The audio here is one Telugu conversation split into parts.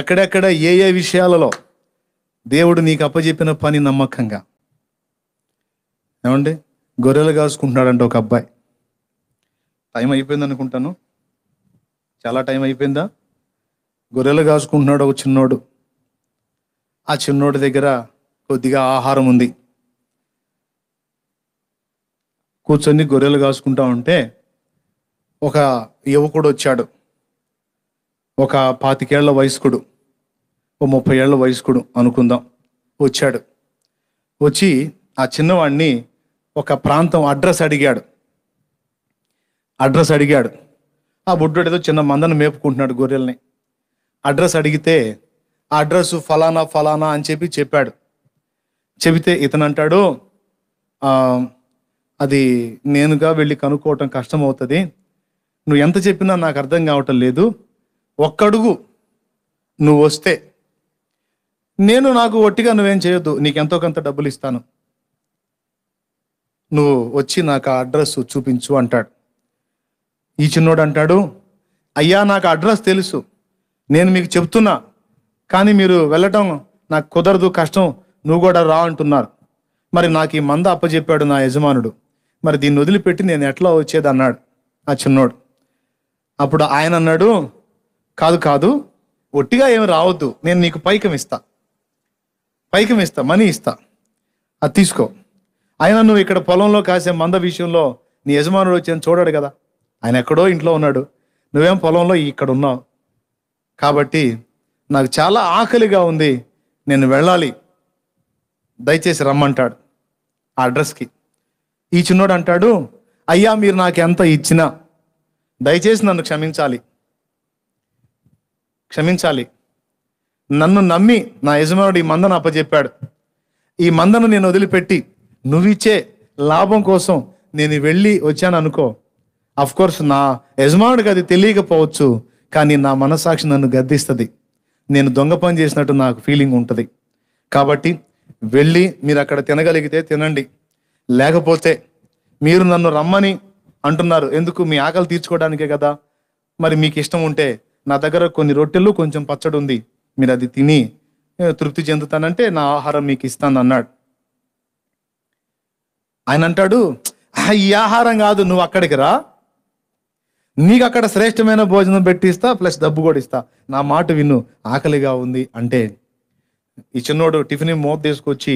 ఎక్కడెక్కడ ఏ ఏ విషయాలలో దేవుడు నీకు అప్పచెప్పిన పని నమ్మకంగా ఏమండి గొర్రెలు కాసుకుంటున్నాడంట ఒక అబ్బాయి టైం అయిపోయింది అనుకుంటాను చాలా టైం అయిపోయిందా గొర్రెలు కాసుకుంటున్నాడు ఒక చిన్నోడు ఆ చిన్నోడి దగ్గర కొద్దిగా ఆహారం ఉంది కూర్చొని గొర్రెలు కాసుకుంటా ఉంటే ఒక యువకుడు వచ్చాడు ఒక పాతికేళ్ల వయస్కుడు ఓ ముప్పై ఏళ్ళ వయస్కుడు అనుకుందాం వచ్చాడు వచ్చి ఆ చిన్నవాడిని ఒక ప్రాంతం అడ్రస్ అడిగాడు అడ్రస్ అడిగాడు ఆ బుడ్డోడు ఏదో చిన్న మందను మేపుకుంటున్నాడు గొర్రెల్ని అడ్రస్ అడిగితే ఆ అడ్రస్ ఫలానా ఫలానా అని చెప్పి చెప్పాడు చెబితే ఇతను అంటాడు అది నేనుగా వెళ్ళి కనుక్కోవటం కష్టమవుతుంది నువ్వు ఎంత చెప్పినా నాకు అర్థం కావటం లేదు ఒక్కడుగు నువ్వు వస్తే నేను నాకు ఒట్టిగా నువ్వేం చేయొద్దు ఎంతో కొంత డబ్బులు ఇస్తాను నువ్వు వచ్చి నాకు ఆ అడ్రస్ చూపించు అంటాడు ఈ చిన్నోడు అంటాడు అయ్యా నాకు అడ్రస్ తెలుసు నేను మీకు చెప్తున్నా కానీ మీరు వెళ్ళటం నాకు కుదరదు కష్టం నువ్వు కూడా రా అంటున్నారు మరి నాకు ఈ మంద అప్పచెప్పాడు నా యజమానుడు మరి దీన్ని వదిలిపెట్టి నేను ఎట్లా వచ్చేది అన్నాడు ఆ చిన్నోడు అప్పుడు ఆయన అన్నాడు కాదు కాదు ఒట్టిగా ఏమి రావద్దు నేను నీకు పైకం ఇస్తా పైకం ఇస్తా మనీ ఇస్తా అది తీసుకో ఆయన నువ్వు ఇక్కడ పొలంలో కాసే మంద విషయంలో నీ యజమానుడు వచ్చి చూడాడు కదా ఆయన ఎక్కడో ఇంట్లో ఉన్నాడు నువ్వేం పొలంలో ఇక్కడ ఉన్నావు కాబట్టి నాకు చాలా ఆకలిగా ఉంది నేను వెళ్ళాలి దయచేసి రమ్మంటాడు ఆ అడ్రస్కి ఈ చిన్నోడు అంటాడు అయ్యా మీరు నాకు ఎంత ఇచ్చినా దయచేసి నన్ను క్షమించాలి క్షమించాలి నన్ను నమ్మి నా యజమానుడు ఈ మందను అప్పచెప్పాడు ఈ మందను నేను వదిలిపెట్టి నువ్విచ్చే లాభం కోసం నేను వెళ్ళి వచ్చాను అనుకో కోర్స్ నా యజమానుడికి అది తెలియకపోవచ్చు కానీ నా మనసాక్షి నన్ను గద్దిస్తుంది నేను దొంగ పని చేసినట్టు నాకు ఫీలింగ్ ఉంటుంది కాబట్టి వెళ్ళి మీరు అక్కడ తినగలిగితే తినండి లేకపోతే మీరు నన్ను రమ్మని అంటున్నారు ఎందుకు మీ ఆకలి తీర్చుకోవడానికే కదా మరి మీకు ఇష్టం ఉంటే నా దగ్గర కొన్ని రొట్టెలు కొంచెం పచ్చడి ఉంది మీరు అది తిని తృప్తి చెందుతానంటే నా ఆహారం మీకు ఇస్తాను అన్నాడు ఆయన అంటాడు ఈ ఆహారం కాదు నువ్వు అక్కడికి రా నీకు అక్కడ శ్రేష్టమైన భోజనం పెట్టిస్తా ప్లస్ డబ్బు కూడా ఇస్తా నా మాట విను ఆకలిగా ఉంది అంటే ఈ చిన్నోడు టిఫిన్ మోత తీసుకొచ్చి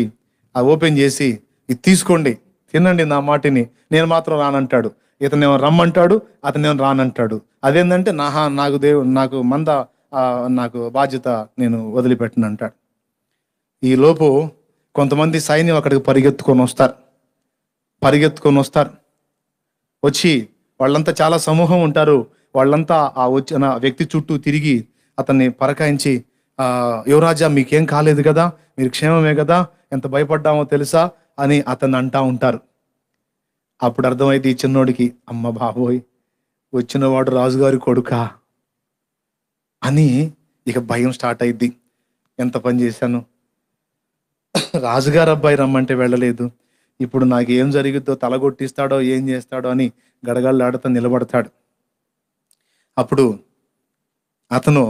అది ఓపెన్ చేసి ఇది తీసుకోండి తినండి నా మాటిని నేను మాత్రం రానంటాడు ఇతనేమో రమ్మంటాడు అతనేమో రానంటాడు అదేంటంటే నాహా నాకు దేవు నాకు మంద నాకు బాధ్యత నేను వదిలిపెట్టను అంటాడు లోపు కొంతమంది సైన్యం అక్కడికి పరిగెత్తుకొని వస్తారు పరిగెత్తుకొని వస్తారు వచ్చి వాళ్ళంతా చాలా సమూహం ఉంటారు వాళ్ళంతా ఆ వచ్చిన వ్యక్తి చుట్టూ తిరిగి అతన్ని పరకాయించి యువరాజా మీకేం కాలేదు కదా మీరు క్షేమమే కదా ఎంత భయపడ్డామో తెలుసా అని అతన్ని అంటా ఉంటారు అప్పుడు అర్థమైతే ఈ చిన్నోడికి అమ్మ బాబోయ్ వచ్చినవాడు రాజుగారి కొడుక అని ఇక భయం స్టార్ట్ అయింది ఎంత పని చేశాను రాజుగారు అబ్బాయి రమ్మంటే వెళ్ళలేదు ఇప్పుడు నాకు ఏం జరిగిద్దో తలగొట్టిస్తాడో ఏం చేస్తాడో అని గడగళ్ళాడుతూ నిలబడతాడు అప్పుడు అతను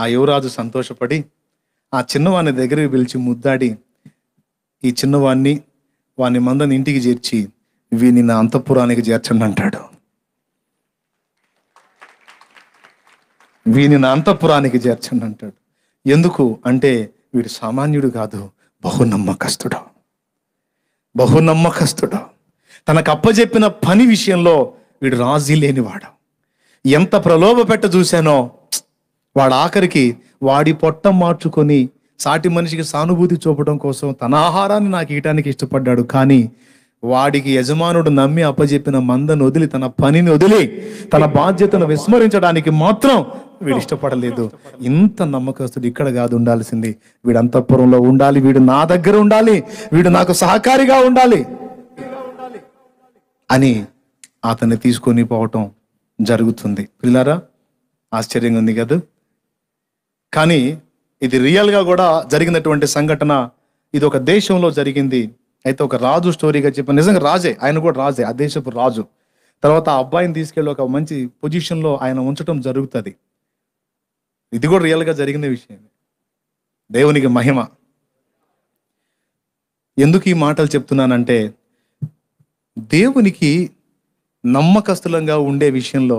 ఆ యువరాజు సంతోషపడి ఆ చిన్నవాణ్ణి దగ్గరికి పిలిచి ముద్దాడి ఈ చిన్నవాణ్ణి వాని మందని ఇంటికి చేర్చి వీని నా అంతఃపురానికి చేర్చండి అంటాడు వీని నా అంతఃపురానికి చేర్చండి అంటాడు ఎందుకు అంటే వీడు సామాన్యుడు కాదు బహునమ్మకస్తుడు బహునమ్మకస్తుడు తనకు అప్పజెప్పిన పని విషయంలో వీడు రాజీ లేనివాడు ఎంత ప్రలోభ పెట్ట చూశానో వాడు ఆఖరికి వాడి పొట్ట మార్చుకొని సాటి మనిషికి సానుభూతి చూపడం కోసం తన ఆహారాన్ని నాకు ఇవ్వడానికి ఇష్టపడ్డాడు కానీ వాడికి యజమానుడు నమ్మి అప్పజెప్పిన మందను వదిలి తన పనిని వదిలి తన బాధ్యతను విస్మరించడానికి మాత్రం వీడు ఇష్టపడలేదు ఇంత నమ్మకస్తుడు ఇక్కడ కాదు ఉండాల్సింది వీడు అంతఃపురంలో ఉండాలి వీడు నా దగ్గర ఉండాలి వీడు నాకు సహకారిగా ఉండాలి అని అతన్ని తీసుకొని పోవటం జరుగుతుంది పిల్లరా ఆశ్చర్యంగా ఉంది కదా కానీ ఇది రియల్గా కూడా జరిగినటువంటి సంఘటన ఇది ఒక దేశంలో జరిగింది అయితే ఒక రాజు స్టోరీగా చెప్పాను నిజంగా రాజే ఆయన కూడా రాజే ఆ దేశపు రాజు తర్వాత ఆ అబ్బాయిని తీసుకెళ్ళి ఒక మంచి పొజిషన్లో ఆయన ఉంచడం జరుగుతుంది ఇది కూడా రియల్గా జరిగిన విషయం దేవునికి మహిమ ఎందుకు ఈ మాటలు చెప్తున్నానంటే దేవునికి నమ్మకస్తులంగా ఉండే విషయంలో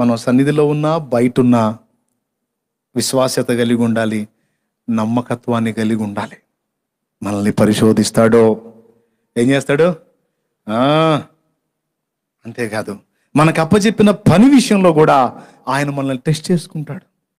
మనం సన్నిధిలో ఉన్నా బయట ఉన్నా విశ్వాస్యత కలిగి ఉండాలి నమ్మకత్వాన్ని కలిగి ఉండాలి మనల్ని పరిశోధిస్తాడో ఏం చేస్తాడు అంతేకాదు మనకు అప్పచెప్పిన పని విషయంలో కూడా ఆయన మనల్ని టెస్ట్ చేసుకుంటాడు